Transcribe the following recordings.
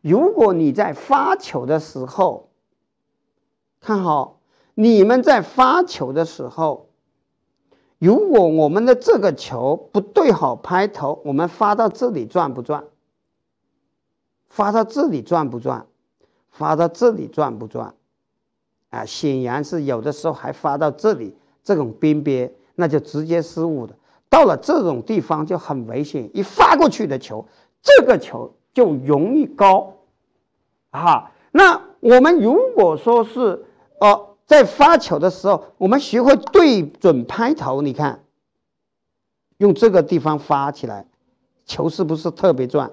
如果你在发球的时候看好，你们在发球的时候，如果我们的这个球不对好拍头，我们发到这里转不转？发到这里转不转？发到这里转不转？啊，显然是有的时候还发到这里这种边边，那就直接失误的。到了这种地方就很危险，一发过去的球，这个球。就容易高，哈。那我们如果说是呃，在发球的时候，我们学会对准拍头，你看，用这个地方发起来，球是不是特别转？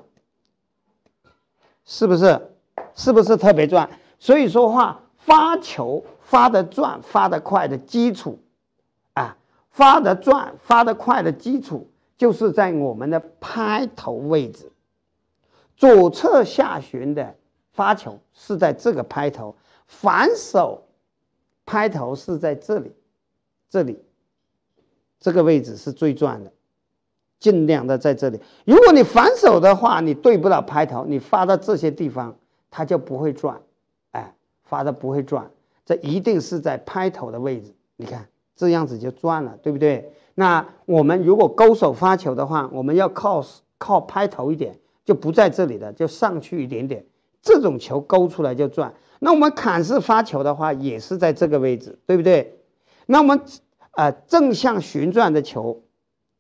是不是？是不是特别转？所以说话，发球发的转、发的快的基础啊，发的转、发的快的基础，就是在我们的拍头位置。左侧下旋的发球是在这个拍头，反手拍头是在这里，这里这个位置是最转的，尽量的在这里。如果你反手的话，你对不到拍头，你发到这些地方，它就不会转。哎，发的不会转，这一定是在拍头的位置。你看这样子就转了，对不对？那我们如果勾手发球的话，我们要靠靠拍头一点。就不在这里的，就上去一点点，这种球勾出来就转。那我们砍式发球的话，也是在这个位置，对不对？那我们呃正向旋转的球，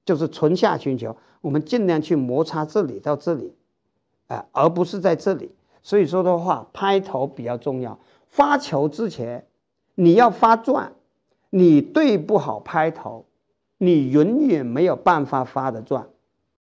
就是存下旋球，我们尽量去摩擦这里到这里，呃，而不是在这里。所以说的话，拍头比较重要。发球之前，你要发转，你对不好拍头，你永远没有办法发的转。